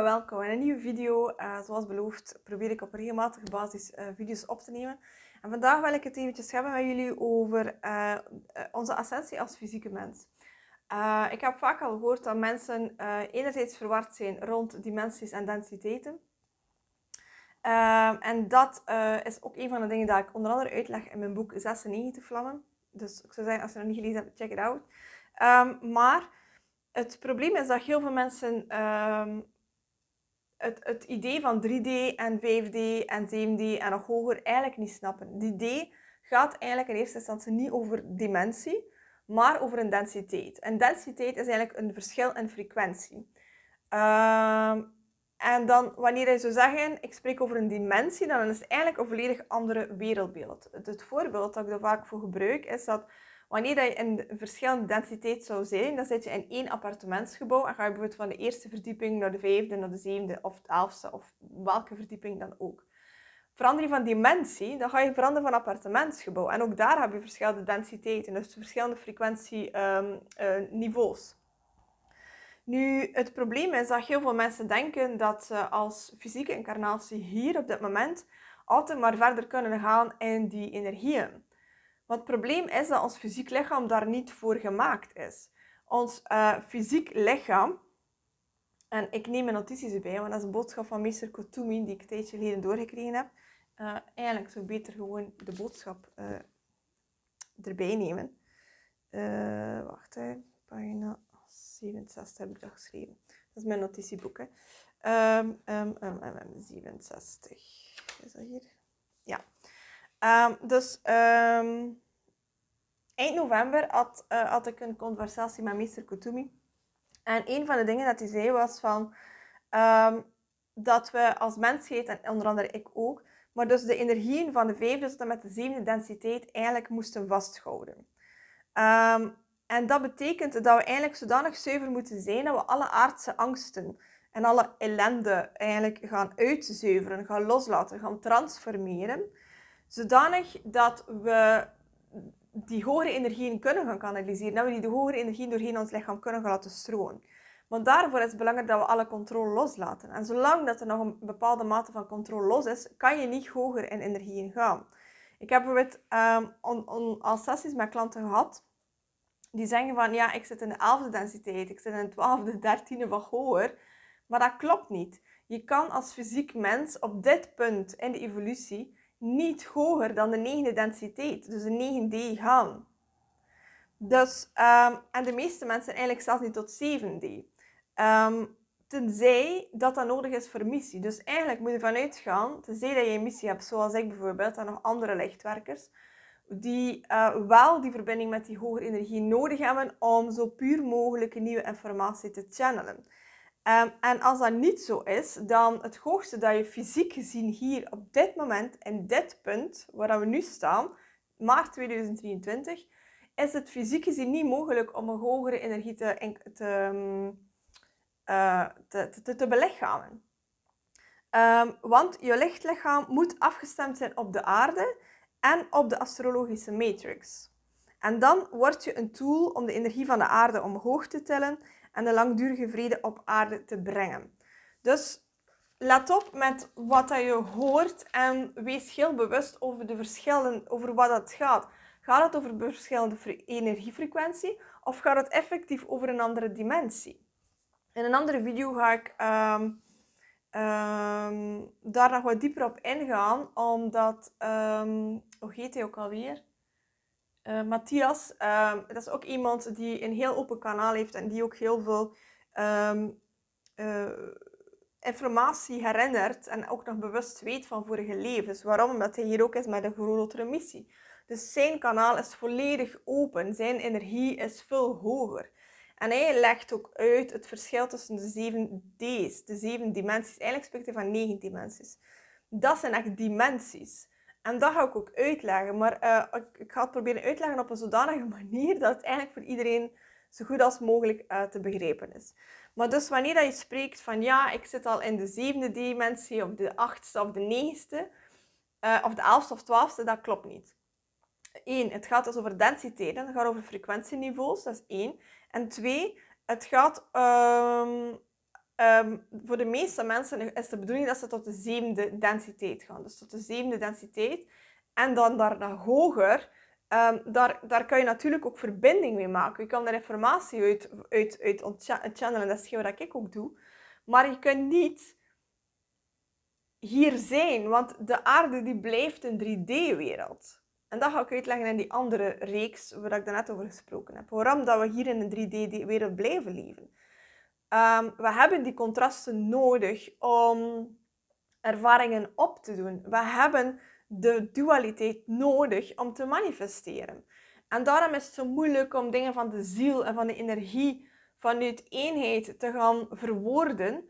welkom in een nieuwe video. Eh, zoals beloofd probeer ik op regelmatige basis eh, video's op te nemen. En vandaag wil ik het eventjes hebben met jullie over eh, onze essentie als fysieke mens. ik heb vaak al gehoord dat mensen enerzijds verward zijn rond dimensies en densiteiten. en dat is ook een van de dingen die ik onder andere uitleg in mijn boek 96 Vlammen. Dus ik zou zeggen, als je nog niet gelezen hebt, check it out. Ehm, maar het probleem is dat heel veel mensen ehm, het, het idee van 3D en 5D en 7D en nog hoger eigenlijk niet snappen. Die D gaat eigenlijk in eerste instantie niet over dimensie, maar over een densiteit. En densiteit is eigenlijk een verschil in frequentie. Ehm, en dan, wanneer je zou zeggen, ik spreek over een dimensie, dan is het eigenlijk een volledig andere wereldbeeld. Het, het voorbeeld dat ik daar vaak voor gebruik, is dat Wanneer je een verschillende densiteit zou zijn, dan zit je in één appartementsgebouw en ga je bijvoorbeeld van de eerste verdieping naar de vijfde, naar de zevende of de elfde, of welke verdieping dan ook. Verandering van dimensie, dan ga je veranderen van appartementsgebouw. En ook daar heb je verschillende densiteiten, dus verschillende frequentieniveaus. Ehm, eh, nu, het probleem is dat heel veel mensen denken dat ze als fysieke incarnatie hier op dit moment altijd maar verder kunnen gaan in die energieën het probleem is dat ons fysiek lichaam daar niet voor gemaakt is. Ons eh, fysiek lichaam, en ik neem mijn notities erbij, want dat is een boodschap van meester Kotumi die ik een tijdje geleden doorgekregen heb. Uh, eigenlijk zou ik beter gewoon de boodschap eh, erbij nemen. wacht, hè. pagina 67 heb ik dat geschreven. Dat is mijn notitieboek. Hè. Um, um, 67. Is dat hier? Ja. Ehm, dus ehm, eind november had, eh, had ik een conversatie met meester Kutumi. En een van de dingen dat hij zei was van... Ehm, dat we als mensheid, en onder andere ik ook... Maar dus de energieën van de vijfde tot en met de zevende densiteit eigenlijk moesten vasthouden. en dat betekent dat we eigenlijk zodanig zuiver moeten zijn dat we alle aardse angsten en alle ellende eigenlijk gaan uitzuiveren, gaan loslaten, gaan transformeren. Zodanig dat we die hogere energieën kunnen gaan kanaliseren. Dat we die hogere energieën doorheen ons lichaam kunnen gaan laten stromen. Want daarvoor is het belangrijk dat we alle controle loslaten. En zolang dat er nog een bepaalde mate van controle los is, kan je niet hoger in energieën gaan. Ik heb bijvoorbeeld ehm, al sessies met klanten gehad die zeggen van ja, ik zit in de elfde densiteit, ik zit in de twaalfde, dertiende 13 wat hoger. Maar dat klopt niet. Je kan als fysiek mens op dit punt in de evolutie niet hoger dan de negende densiteit, dus de 9D gaan. Dus, ehm, en de meeste mensen eigenlijk zelfs niet tot 7D. Ehm, tenzij dat dat nodig is voor missie. Dus eigenlijk moet je vanuit gaan, tenzij dat je een missie hebt, zoals ik bijvoorbeeld, en nog andere lichtwerkers, die eh, wel die verbinding met die hogere energie nodig hebben om zo puur mogelijk nieuwe informatie te channelen. Ehm, en als dat niet zo is, dan het hoogste dat je fysiek gezien hier op dit moment, in dit punt waar we nu staan, maart 2023, is het fysiek gezien niet mogelijk om een hogere energie te, ehm, eh, te, te, te, te belichamen. Ehm, want je lichtlichaam moet afgestemd zijn op de aarde en op de astrologische matrix. En dan word je een tool om de energie van de aarde omhoog te tillen en de langdurige vrede op aarde te brengen. Dus let op met wat dat je hoort en wees heel bewust over de verschillen, over wat dat gaat. Gaat het over verschillende energiefrequentie of gaat het effectief over een andere dimensie? In een andere video ga ik ehm, ehm, daar nog wat dieper op ingaan, omdat, ehm, hoe heet hij ook alweer? Eh, Matthias, dat ehm, is ook iemand die een heel open kanaal heeft en die ook heel veel ehm, eh, informatie herinnert en ook nog bewust weet van vorige levens. Waarom? Omdat hij hier ook is met een grotere missie. Dus zijn kanaal is volledig open, zijn energie is veel hoger. En hij legt ook uit het verschil tussen de zeven D's, de zeven dimensies. Eigenlijk spreekt hij van negen dimensies. Dat zijn echt dimensies. En dat ga ik ook uitleggen. Maar eh, ik, ga het proberen uitleggen op een zodanige manier dat het eigenlijk voor iedereen zo goed als mogelijk eh, te begrijpen is. Maar dus wanneer dat je spreekt van ja, ik zit al in de zevende dimensie, of de achtste, of de negende, eh, of de elfste of twaalfste, dat klopt niet. Eén, het gaat dus over densiteiten, het gaat over frequentieniveaus, dat is één. En twee, het gaat ehm, Ehm, voor de meeste mensen is de bedoeling dat ze tot de zevende densiteit gaan. Dus tot de zevende densiteit. En dan daarna hoger, um, daar, daar kan je natuurlijk ook verbinding mee maken. Je kan daar informatie uit, uit, uit channelen, dat is wat ik ook doe. Maar je kunt niet hier zijn, want de aarde die blijft een 3D-wereld. En dat ga ik uitleggen in die andere reeks waar ik daarnet over gesproken heb. Waarom dat we hier in een 3D-wereld blijven leven. Ehm, we hebben die contrasten nodig om ervaringen op te doen. We hebben de dualiteit nodig om te manifesteren. En daarom is het zo moeilijk om dingen van de ziel en van de energie vanuit eenheid te gaan verwoorden,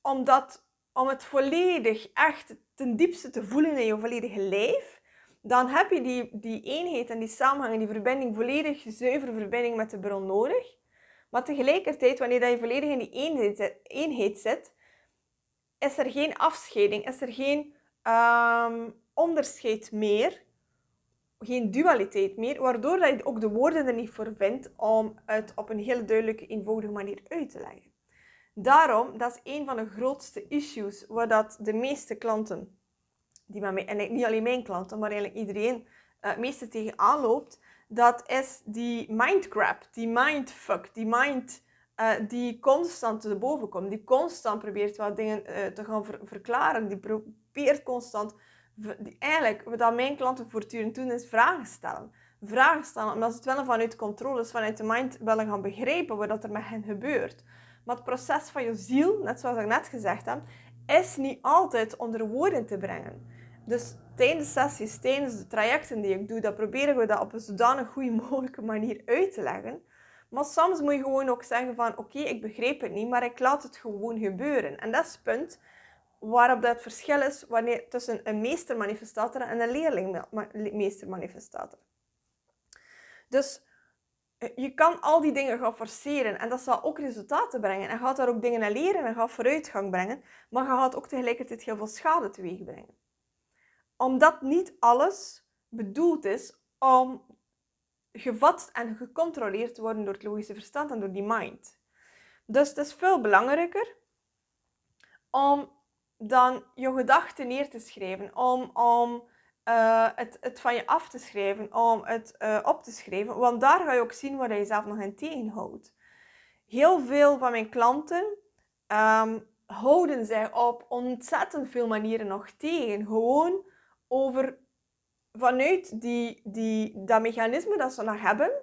omdat om het volledig echt ten diepste te voelen in je volledige lijf, dan heb je die, die eenheid en die samenhang en die verbinding volledig zuivere verbinding met de bron nodig. Maar tegelijkertijd, wanneer je volledig in die eenheid zit, is er geen afscheiding, is er geen ehm, onderscheid meer, geen dualiteit meer, waardoor je ook de woorden er niet voor vindt om het op een heel duidelijke, eenvoudige manier uit te leggen. Daarom, dat is een van de grootste issues waar dat de meeste klanten, die met en niet alleen mijn klanten, maar eigenlijk iedereen, het eh, meeste tegenaan loopt, dat is die mindcrap, die mindfuck, die mind eh, die constant te boven komt, die constant probeert wat dingen eh, te gaan verklaren, die probeert constant, eigenlijk wat mijn klanten voortdurend doen is vragen stellen. Vragen stellen, omdat ze het wel vanuit controle, dus vanuit de mind willen gaan begrijpen wat er met hen gebeurt. Maar het proces van je ziel, net zoals ik net gezegd heb, is niet altijd onder woorden te brengen. Dus tijdens de sessies, tijdens de trajecten die ik doe, dan proberen we dat op een zodanig goede mogelijke manier uit te leggen. Maar soms moet je gewoon ook zeggen van oké, ik begreep het niet, maar ik laat het gewoon gebeuren. En dat is het punt waarop dat verschil is wanneer, tussen een meestermanifestator en een leerlingmeestermanifestator. Dus eh, je kan al die dingen gaan forceren en dat zal ook resultaten brengen. En gaat daar ook dingen naar leren en gaat vooruitgang brengen, maar je gaat ook tegelijkertijd heel veel schade teweeg brengen omdat niet alles bedoeld is om gevat en gecontroleerd te worden door het logische verstand en door die mind. Dus het is veel belangrijker om dan je gedachten neer te schrijven, om, om eh, het, het van je af te schrijven, om het eh, op te schrijven, want daar ga je ook zien waar je jezelf nog in tegenhoudt. Heel veel van mijn klanten ehm, houden zich op ontzettend veel manieren nog tegen. Gewoon over vanuit die, die, dat mechanisme dat ze nog hebben,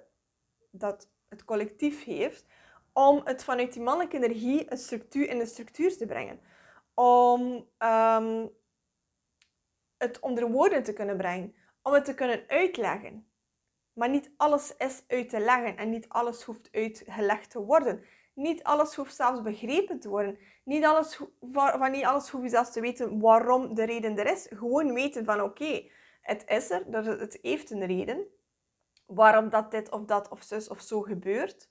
dat het collectief heeft, om het vanuit die mannelijke energie een structuur in de structuur te brengen. Om ehm, het onder woorden te kunnen brengen, om het te kunnen uitleggen. Maar niet alles is uit te leggen en niet alles hoeft uitgelegd te worden. Niet alles hoeft zelfs begrepen te worden. Niet alles, van niet alles hoef je zelfs te weten waarom de reden er is. Gewoon weten van oké, het is er, het heeft een reden. Waarom dat dit of dat of zus of zo gebeurt.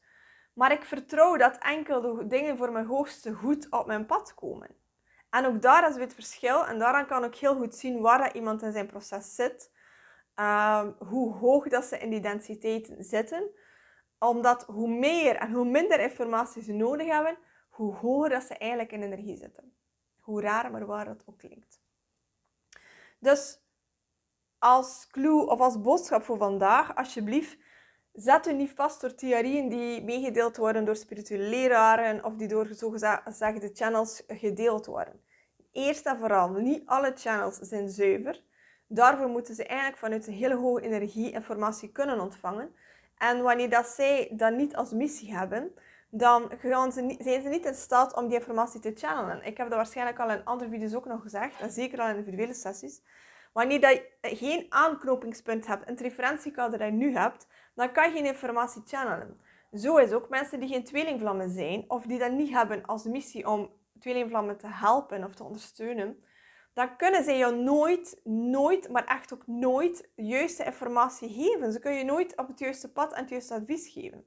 Maar ik vertrouw dat enkel de dingen voor mijn hoogste goed op mijn pad komen. En ook daar is weer het verschil. En daaraan kan ik heel goed zien waar iemand in zijn proces zit. Ehm, hoe hoog dat ze in die densiteiten zitten omdat hoe meer en hoe minder informatie ze nodig hebben, hoe hoger dat ze eigenlijk in energie zitten. Hoe raar maar waar dat ook klinkt. Dus als clue of als boodschap voor vandaag, alsjeblieft, zet u niet vast door theorieën die meegedeeld worden door spirituele leraren of die door zogezegde channels gedeeld worden. Eerst en vooral, niet alle channels zijn zuiver. Daarvoor moeten ze eigenlijk vanuit een hele hoge energie informatie kunnen ontvangen. En wanneer dat zij dat niet als missie hebben, dan gaan ze niet, zijn ze niet in staat om die informatie te channelen. Ik heb dat waarschijnlijk al in andere video's ook nog gezegd, en zeker al in individuele sessies. Wanneer dat je geen aanknopingspunt hebt, een referentiekader dat je nu hebt, dan kan je geen informatie channelen. Zo is ook mensen die geen tweelingvlammen zijn, of die dat niet hebben als missie om tweelingvlammen te helpen of te ondersteunen, dan kunnen zij je nooit, nooit, maar echt ook nooit de juiste informatie geven. Ze kunnen je nooit op het juiste pad en het juiste advies geven.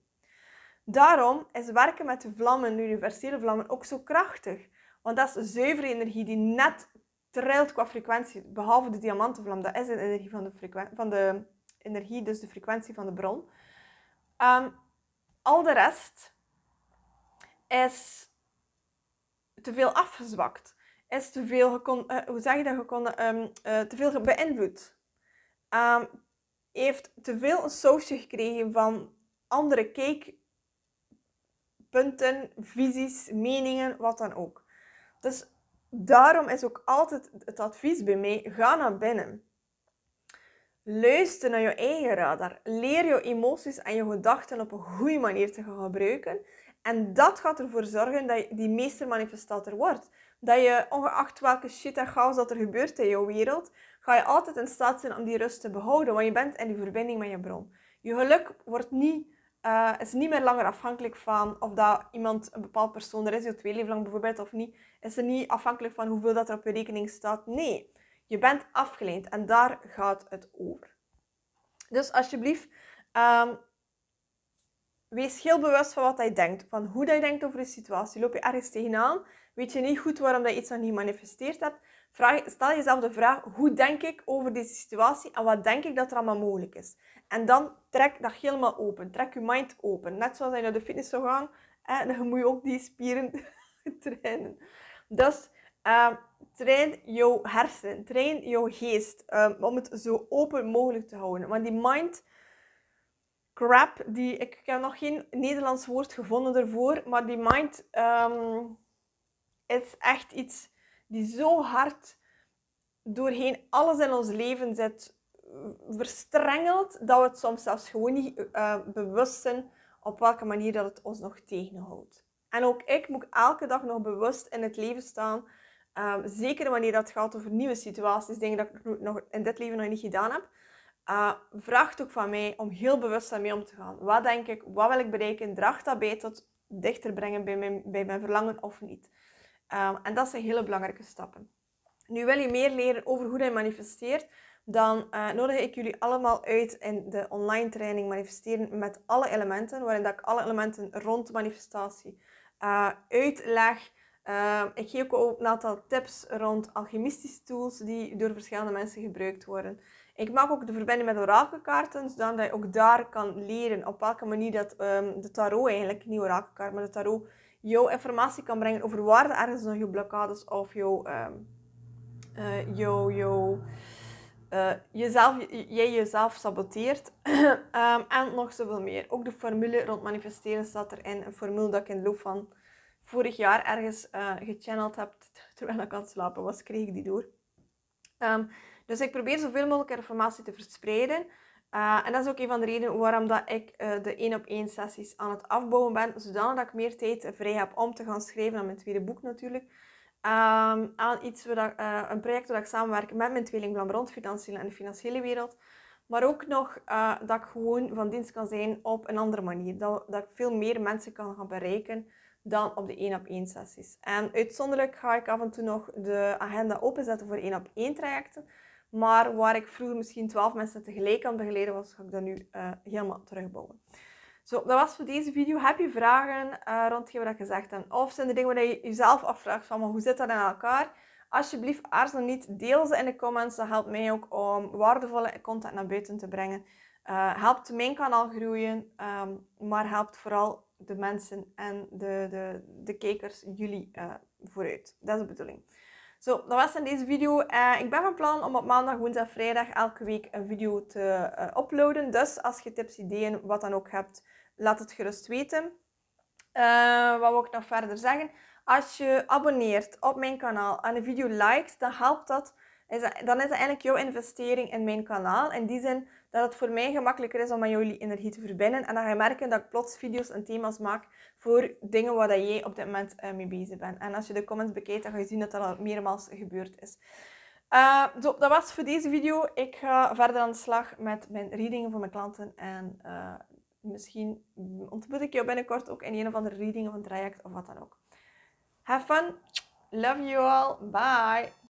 Daarom is werken met de vlammen, de universele vlammen, ook zo krachtig. Want dat is zuivere energie die net trilt qua frequentie, behalve de diamantenvlam. Dat is de energie van de, frequentie, van de energie, dus de frequentie van de bron. Ehm, al de rest is te veel afgezwakt is te veel, eh, hoe zeg je dat, gecon, um, ehm, eh, te veel beïnvloed. Ehm, heeft te veel een sausje gekregen van andere kijkpunten, visies, meningen, wat dan ook. Dus daarom is ook altijd het advies bij mij, ga naar binnen. Luister naar je eigen radar. Leer je emoties en je gedachten op een goede manier te gaan gebruiken. En dat gaat ervoor zorgen dat je die meester manifestator wordt. Dat je, ongeacht welke shit en chaos dat er gebeurt in jouw wereld, ga je altijd in staat zijn om die rust te behouden. Want je bent in die verbinding met je bron. Je geluk wordt niet, eh, is niet meer langer afhankelijk van of dat iemand, een bepaald persoon, er is je twee leven lang bijvoorbeeld of niet. Is er niet afhankelijk van hoeveel dat er op je rekening staat. Nee. Je bent afgeleend en daar gaat het over. Dus alsjeblieft, ehm, wees heel bewust van wat hij denkt, van hoe hij denkt over de situatie. Loop je ergens tegenaan? Weet je niet goed waarom dat je iets nog niet manifesteerd hebt? Vraag, stel jezelf de vraag, hoe denk ik over deze situatie en wat denk ik dat er allemaal mogelijk is? En dan trek dat helemaal open, trek je mind open. Net zoals je naar de fitness zou gaan, eh, dan moet je ook die spieren trainen. Dus... Ehm, train jouw hersenen, train jouw geest ehm, om het zo open mogelijk te houden. Want die mind crap, die, ik heb nog geen Nederlands woord gevonden ervoor, maar die mind ehm, is echt iets die zo hard doorheen alles in ons leven zit eh, verstrengeld, dat we het soms zelfs gewoon niet eh, bewust zijn op welke manier dat het ons nog tegenhoudt. En ook ik moet elke dag nog bewust in het leven staan Ehm, zeker wanneer het gaat over nieuwe situaties, dingen dat ik nog in dit leven nog niet gedaan heb. Uh, vraagt ook van mij om heel bewust daarmee om te gaan. Wat denk ik, wat wil ik bereiken? Draagt dat bij tot dichter brengen bij mijn, bij mijn verlangen of niet? Ehm, en dat zijn hele belangrijke stappen. Nu wil je meer leren over hoe je manifesteert, dan eh, nodig ik jullie allemaal uit in de online training Manifesteren met alle elementen, waarin dat ik alle elementen rond manifestatie eh, uitleg, Ehm, ik geef ook een aantal tips rond alchemistische tools die door verschillende mensen gebruikt worden. Ik maak ook de verbinding met orakelkaarten, zodat je ook daar kan leren op welke manier dat ehm, de tarot eigenlijk, niet orakelkaart, maar de tarot, jouw informatie kan brengen over waar er ergens nog je blokkades of jouw, um, jouw, jou, ehm, eh, eh, jezelf, jij jezelf saboteert. en nog zoveel meer. Ook de formule rond manifesteren staat erin. Een formule dat ik in de loop van vorig jaar ergens uh, gechanneld heb terwijl ik aan het slapen was, kreeg ik die door. Ehm, dus ik probeer zoveel mogelijk informatie te verspreiden. Eh, en dat is ook een van de redenen waarom dat ik eh, de één op één sessies aan het afbouwen ben, zodanig dat ik meer tijd vrij heb om te gaan schrijven aan mijn tweede boek natuurlijk. Ehm, aan iets wat een project waar ik samenwerk met mijn tweeling rond financiële en de financiële wereld. Maar ook nog dat ik gewoon van dienst kan zijn op een andere manier. Dat, dat ik veel meer mensen kan gaan bereiken dan op de 1 op 1 sessies. En uitzonderlijk ga ik af en toe nog de agenda openzetten voor 1 op 1 trajecten. Maar waar ik vroeger misschien 12 mensen tegelijk aan begeleiden was, ga ik dat nu eh, helemaal terugbouwen. Zo, dat was voor deze video. Heb je vragen uh, rond wat ik gezegd heb? Of zijn er dingen waar je jezelf afvraagt van, maar hoe zit dat in elkaar? Alsjeblieft, aarzel niet. Deel ze in de comments. Dat helpt mij ook om waardevolle content naar buiten te brengen. Eh, helpt mijn kanaal groeien, ehm, maar helpt vooral de mensen en de, de, de kijkers, jullie eh, vooruit. Dat is de bedoeling. Zo, dat was dan deze video. Eh, ik ben van plan om op maandag, woensdag, vrijdag elke week een video te eh, uploaden. Dus als je tips, ideeën, wat dan ook hebt, laat het gerust weten. wat wil ik nog verder zeggen? Als je abonneert op mijn kanaal en de video likes, dan helpt dat dan is eigenlijk jouw investering in mijn kanaal. In die zin dat het voor mij gemakkelijker is om aan jullie energie te verbinden. En dan ga je merken dat ik plots video's en thema's maak voor dingen waar dat jij op dit moment eh, mee bezig bent. En als je de comments bekijkt, dan ga je zien dat dat al meermaals gebeurd is. Eh, zo, dat was voor deze video. Ik ga verder aan de slag met mijn readingen voor mijn klanten. En eh, misschien ontmoet ik jou binnenkort ook in een of andere reading of een traject of wat dan ook. Have fun. Love you all. Bye.